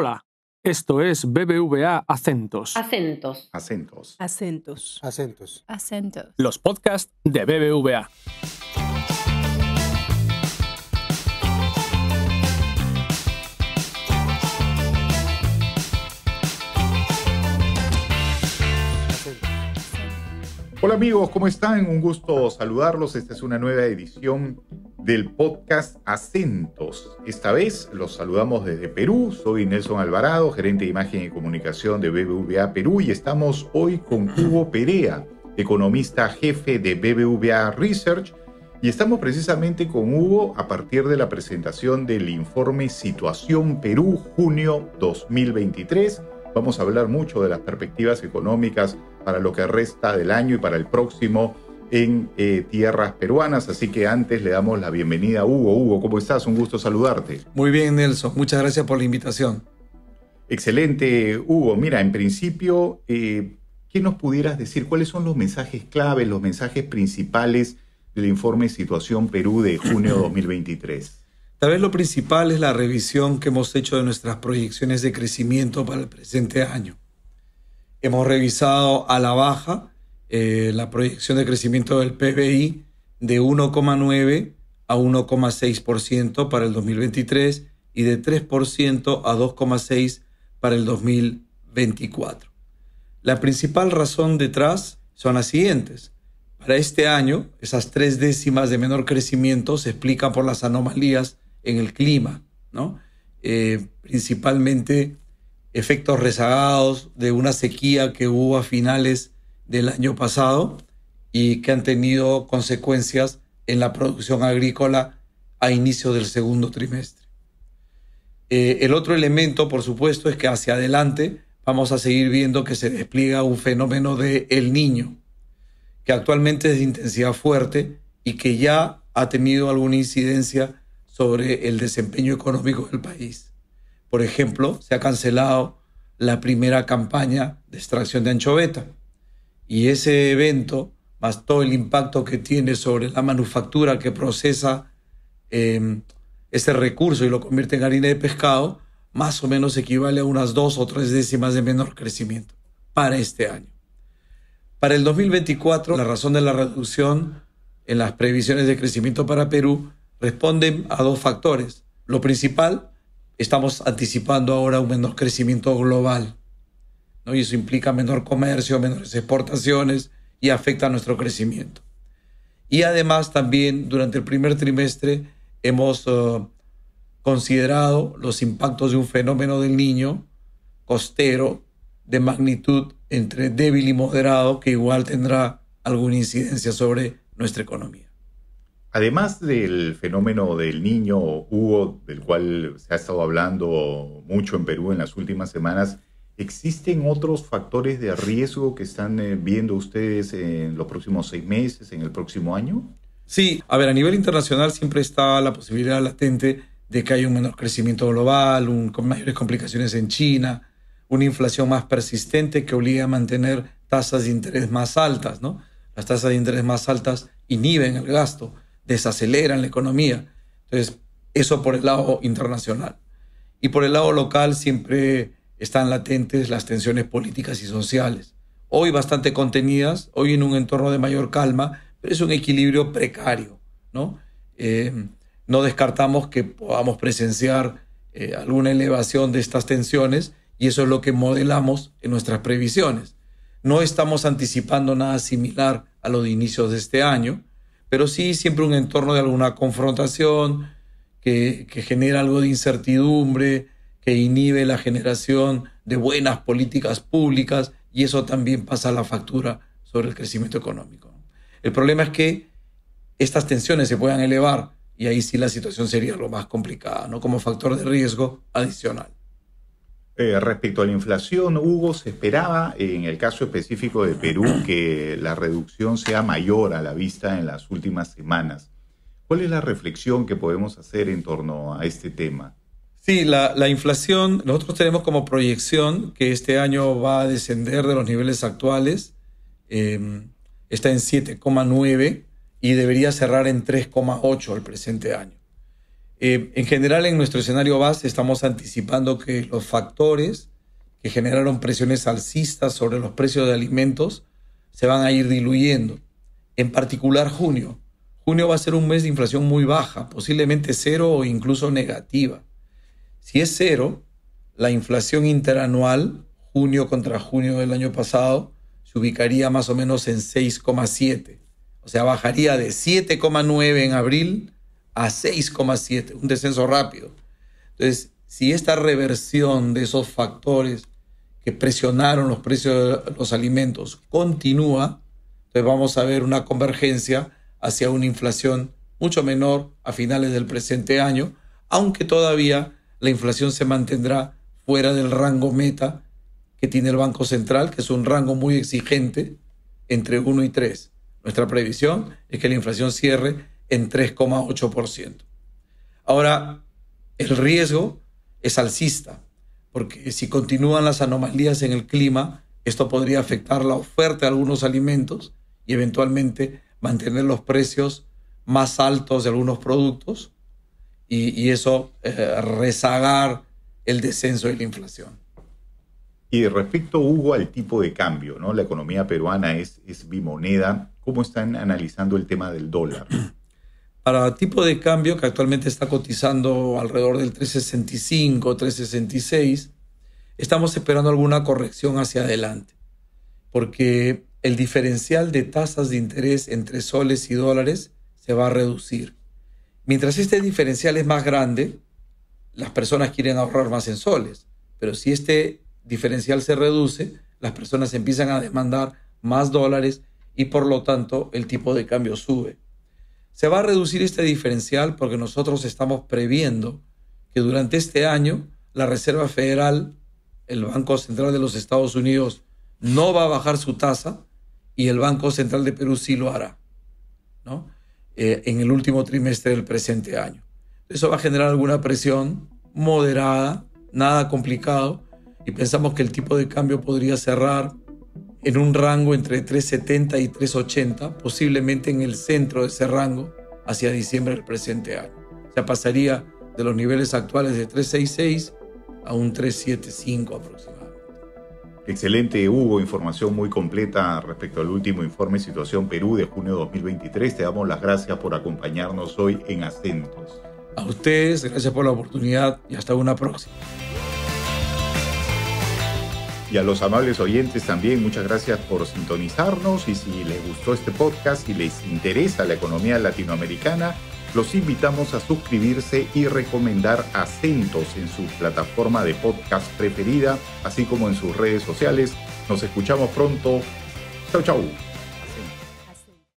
Hola, esto es BBVA Acentos. Acentos. Acentos. Acentos. Acentos. Acentos. Los podcasts de BBVA. Hola amigos, ¿cómo están? Un gusto saludarlos. Esta es una nueva edición del podcast Acentos. Esta vez los saludamos desde Perú. Soy Nelson Alvarado, gerente de imagen y comunicación de BBVA Perú y estamos hoy con Hugo Perea, economista jefe de BBVA Research. Y estamos precisamente con Hugo a partir de la presentación del informe Situación Perú junio 2023. Vamos a hablar mucho de las perspectivas económicas para lo que resta del año y para el próximo en eh, tierras peruanas. Así que antes le damos la bienvenida a Hugo. Hugo, ¿cómo estás? Un gusto saludarte. Muy bien, Nelson. Muchas gracias por la invitación. Excelente, Hugo. Mira, en principio, eh, ¿qué nos pudieras decir? ¿Cuáles son los mensajes claves, los mensajes principales del informe Situación Perú de junio de 2023? Tal vez lo principal es la revisión que hemos hecho de nuestras proyecciones de crecimiento para el presente año. Hemos revisado a la baja eh, la proyección de crecimiento del PBI de 1,9 a 1,6% para el 2023 y de 3% a 2,6% para el 2024. La principal razón detrás son las siguientes. Para este año, esas tres décimas de menor crecimiento se explican por las anomalías en el clima, ¿no? Eh, principalmente efectos rezagados de una sequía que hubo a finales del año pasado y que han tenido consecuencias en la producción agrícola a inicio del segundo trimestre. Eh, el otro elemento, por supuesto, es que hacia adelante vamos a seguir viendo que se despliega un fenómeno de El Niño, que actualmente es de intensidad fuerte y que ya ha tenido alguna incidencia sobre el desempeño económico del país. Por ejemplo, se ha cancelado la primera campaña de extracción de anchoveta. Y ese evento, más todo el impacto que tiene sobre la manufactura que procesa em, ese recurso y lo convierte en harina de pescado, más o menos equivale a unas dos o tres décimas de menor crecimiento para este año. Para el 2024, la razón de la reducción en las previsiones de crecimiento para Perú responde a dos factores. Lo principal, estamos anticipando ahora un menor crecimiento global. ¿no? Y eso implica menor comercio, menores exportaciones y afecta a nuestro crecimiento. Y además también durante el primer trimestre hemos eh, considerado los impactos de un fenómeno del niño costero de magnitud entre débil y moderado que igual tendrá alguna incidencia sobre nuestra economía además del fenómeno del niño Hugo, del cual se ha estado hablando mucho en Perú en las últimas semanas, ¿existen otros factores de riesgo que están eh, viendo ustedes en los próximos seis meses, en el próximo año? Sí, a ver, a nivel internacional siempre está la posibilidad latente de que haya un menor crecimiento global, con mayores complicaciones en China, una inflación más persistente que obliga a mantener tasas de interés más altas, ¿no? Las tasas de interés más altas inhiben el gasto desaceleran la economía. Entonces, eso por el lado internacional. Y por el lado local siempre están latentes las tensiones políticas y sociales. Hoy bastante contenidas, hoy en un entorno de mayor calma, pero es un equilibrio precario. No, eh, no descartamos que podamos presenciar eh, alguna elevación de estas tensiones y eso es lo que modelamos en nuestras previsiones. No estamos anticipando nada similar a lo de inicios de este año, pero sí siempre un entorno de alguna confrontación que, genera algo de incertidumbre, que inhibe la generación de buenas políticas públicas y eso también pasa la factura sobre el crecimiento económico. El problema es que estas tensiones se puedan elevar y ahí sí la situación sería lo más complicada, ¿no? Como factor de riesgo adicional. Eh, respecto a la inflación, Hugo, se esperaba en el caso específico de Perú que la reducción sea mayor a la vista en las últimas semanas. ¿Cuál es la reflexión que podemos hacer en torno a este tema? Sí, la, inflación, nosotros tenemos como proyección que este año va a descender de los niveles actuales, em, está en 7,9 y debería cerrar en 3,8 el presente año. Eh, en general, en nuestro escenario base estamos anticipando que los factores que generaron presiones alcistas sobre los precios de alimentos se van a ir diluyendo. En particular, junio. Junio va a ser un mes de inflación muy baja, posiblemente cero o incluso negativa. Si es cero, la inflación interanual, junio contra junio del año pasado, se ubicaría más o menos en 6,7. O sea, bajaría de 7,9 en abril a 6,7, un descenso rápido. Entonces, si esta reversión de esos factores que presionaron los precios de los alimentos continúa, entonces vamos a ver una convergencia hacia una inflación mucho menor a finales del presente año, aunque todavía la inflación se mantendrá fuera del rango meta que tiene el Banco Central, que es un rango muy exigente entre 1 y 3. Nuestra previsión es que la inflación cierre en 3,8%. Ahora, el riesgo es alcista, porque si continúan las anomalías en el clima, esto podría afectar la oferta de algunos alimentos y eventualmente mantener los precios más altos de algunos productos y, eso eh, rezagar el descenso de la inflación. Y respecto, Hugo, al tipo de cambio, ¿no? La economía peruana es, es bimoneda. ¿Cómo están analizando el tema del dólar? para tipo de cambio que actualmente está cotizando alrededor del 365, 366, estamos esperando alguna corrección hacia adelante, porque el diferencial de tasas de interés entre soles y dólares se va a reducir. Mientras este diferencial es más grande, las personas quieren ahorrar más en soles, pero si este diferencial se reduce, las personas empiezan a demandar más dólares y por lo tanto el tipo de cambio sube. Se va a reducir este diferencial porque nosotros estamos previendo que durante este año la Reserva Federal, el Banco Central de los Estados Unidos, no va a bajar su tasa y el Banco Central de Perú sí lo hará, ¿no? Eh, en el último trimestre del presente año. Eso va a generar alguna presión moderada, nada complicado, y pensamos que el tipo de cambio podría cerrar en un rango entre 370 y 380, posiblemente en el centro de ese rango hacia diciembre del presente año. O sea, pasaría de los niveles actuales de 366 a un 375 aproximadamente. Excelente, Hugo. Información muy completa respecto al último informe Situación Perú de junio de 2023. Te damos las gracias por acompañarnos hoy en Acentos. A ustedes, gracias por la oportunidad y hasta una próxima y a los amables oyentes también. Muchas gracias por sintonizarnos y si les gustó este podcast y les interesa la economía latinoamericana, los invitamos a suscribirse y recomendar acentos en su plataforma de podcast preferida, así como en sus redes sociales. Nos escuchamos pronto. Chau, chau.